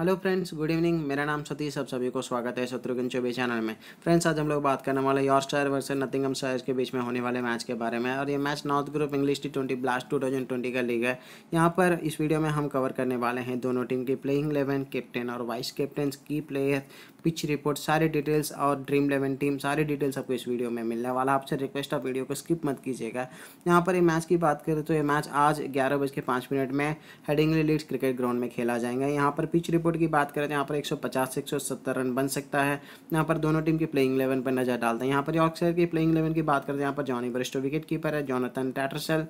hello friends good evening मेरा नाम सतीश आप सभी को स्वागत है शत्रुघ्न चौबे चैनल में फ्रेंड्स आज हम लोग बात करने वाले स्टार वर्सेस नथिंगम शायर के बीच में होने वाले मैच के बारे में और ये match north group English T twenty blast two thousand twenty का लीग है यहाँ पर इस वीडियो में हम कवर करने वाले हैं दोनों टीम की प्लेइंग इलेवन कैप्टन और वाइस कैप्टन की प्लेयर पिच रिपोर्ट सारी डिटेल्स और ड्रीम इलेवन टीम सारी डिटेल्स आपको इस वीडियो में मिलने वाला आपसे रिक्वेस्ट आप वीडियो को स्किप मत कीजिएगा यहाँ पर ये मैच की बात करें तो ये मैच आज ग्यारह बज के पाँच मिनट में हेडिंगली लीड्स क्रिकेट ग्राउंड में खेला जाएगा यहाँ पर पिच रिपोर्ट रेकॉर्ड की बात करें तो यहाँ पर 150 से 170 रन बन सकता है यहाँ पर दोनों टीम की प्लेइंग इलेवन पर नजर डालते हैं यहाँ पर यॉर्कशर की प्लेइंग इलेवन की बात करें तो यहाँ पर जॉनी बरिस्टो विकेट कीपर है Jonathan Tattersall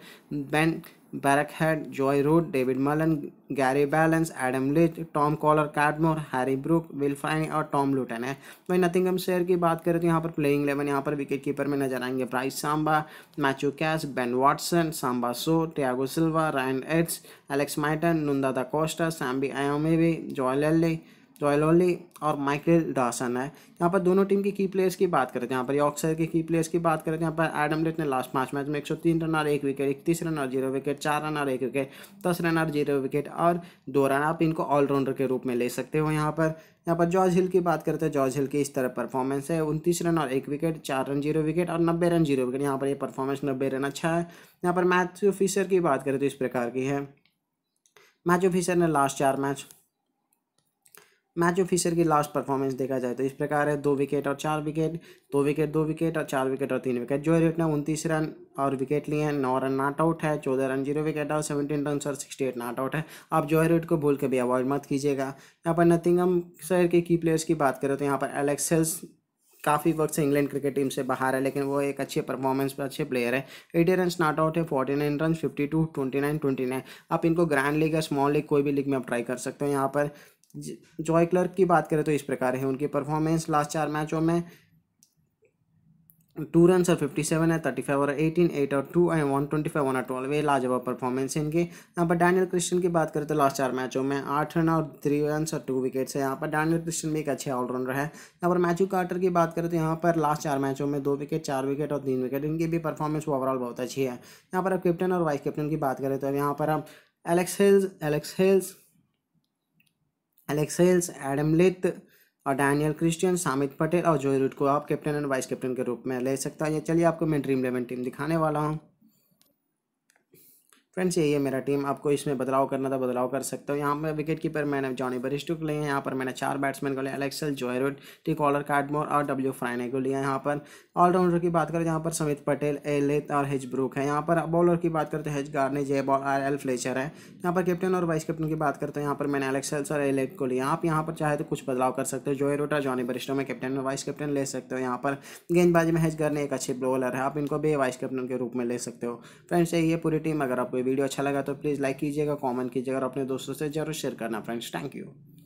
Ben Head Joe Root David Malan Gary Ballance Adam Leach, Tom Kohler Cadmore Harry Brook Will Fraine और टॉम लूटन है वही नथिंगम शेयर की बात करें तो यहाँ पर प्लेइंग इलेवन यहाँ पर विकेट कीपर में नजर आएंगे Brice Samba Matty Cash Ben Watson Samba Sow Tiago Silva Ryan Yates Alex Mighten Nuno da Costa Sammy Ameobi Joe Lolley Royal Ollie और माइकल डॉसन है यहाँ पर दोनों टीम की की प्लेयर्स की बात करें यहाँ पर यॉक्सर की की प्लेयर्स की बात करें यहाँ पर एडम लेट ने लास्ट पाँच मैच में एक सौ तीन रन और एक विकेट इकतीस रन और जीरो विकेट चार रन और एक विकेट दस रन और जीरो विकेट और दो रन आप इनको ऑलराउंडर के रूप में ले सकते हो यहाँ पर यहाँ पर जॉर्ज हिल की बात करते हैं जॉर्ज हिल की इस तरह परफॉर्मेंस है उनतीस रन और एक विकेट चार रन जीरो विकेट और नब्बे रन जीरो विकेट यहाँ पर ये परफॉर्मेंस नब्बे रन अच्छा है यहाँ पर मैथ्यू फिशर की बात करें तो इस प्रकार की है मैथ्यू फिशर ने लास्ट चार मैच मैच ऑफिसर की लास्ट परफॉर्मेंस देखा जाए तो इस प्रकार है दो विकेट और चार विकेट दो विकेट दो विकेट और चार विकेट और तीन विकेट जो रेट ने उनतीस रन और विकेट लिए हैं नौ रन नॉट आउट है चौदह रन जीरो विकेट और सेवनटीन रन और सिक्सटी एट नॉट आउट है आप जो रेट को भूल के भी अवॉइड मत कीजिएगा यहाँ पर नथिंगम शहर के की प्लेयर्स की बात करें तो यहाँ पर एलेक्सेल्स काफ़ी वक्त से इंग्लैंड क्रिकेट टीम से बाहर है लेकिन वो एक अच्छे परफॉर्मेंस पर अच्छे प्लेयर है एटी रन नॉट आउट है forty nine run fifty two twenty nine twenty nine आप इनको ग्रैंड लीग या स्मॉल लीग कोई भी लीग में आप ट्राई कर सकते हो यहाँ पर जॉय क्लर्क की बात करें तो इस प्रकार है उनकी परफॉर्मेंस लास्ट चार मैचों में टू रन और फिफ्टी सेवन है थर्टी फाइव और एटीन एट और two and one twenty five one और ट्वेल्व ये लाजवाब परफॉर्मेंस है इनकी यहाँ पर डैनियल क्रिस्टन की बात करें तो लास्ट चार मैचों में आठ रन और थ्री रन और टू विकेट्स है यहाँ पर डैनियल क्रिश्चन भी एक अच्छे ऑलराउंडर है यहाँ पर मैचू कार्टर की बात करें तो यहाँ पर लास्ट चार मैचों में दो विकेट चार विकेट और तीन विकेट इनकी भी परफॉर्मेंस ओवरऑल बहुत अच्छी है यहाँ पर अब कैप्टन और वाइस कैप्टन की बात करें तो यहाँ पर अब Alex Hills Alex Hills Alex Hales Adam Lyth और डैनियल क्रिश्चियन सामित पटेल और जोई रूट को आप कैप्टन एंड वाइस कैप्टन के रूप में ले सकता है चलिए आपको मैं ड्रीम इलेवन टीम दिखाने वाला हूँ फ्रेंड्स यही है मेरा टीम आपको इसमें बदलाव करना था बदलाव कर सकते हो यहाँ पर विकेट कीपर मैंने जॉनी बरिस्टो को लिए हैं यहाँ पर मैंने चार बैट्समैन को लिया एलेक्सल जॉयरुड टी कॉलर कार्डमोर और डब्ल्यू फ्राइने को लिया यहाँ पर ऑलराउंडर की बात करें यहाँ पर समित पटेल एलित और हेज ब्रूक है यहाँ पर बॉलर की बात करते हैं Harry Gurney Jake Ball R L Fletcher है यहाँ पर कैप्टन और वाइस कैप्टन की बात करते हैं यहाँ पर तो तो मैंने एलेक्सल्स और एलेट को लिया आप यहाँ पर चाहे तो कुछ बदलाव कर सकते हो जोयरुड और जॉनी बरिस्टो में कैप्टन और वाइस कैप्टन ले सकते हो यहाँ पर गेंदबाजी में हेज गार्ने एक अच्छे बॉलर है आप इनको भी वाइस कैप्टन के रूप में ले सकते हो फ्रेंड्स यही है पूरी टीम अगर आपको वीडियो अच्छा लगा तो प्लीज़ लाइक कीजिएगा कॉमेंट कीजिएगा और अपने दोस्तों से जरूर शेयर करना फ्रेंड्स थैंक यू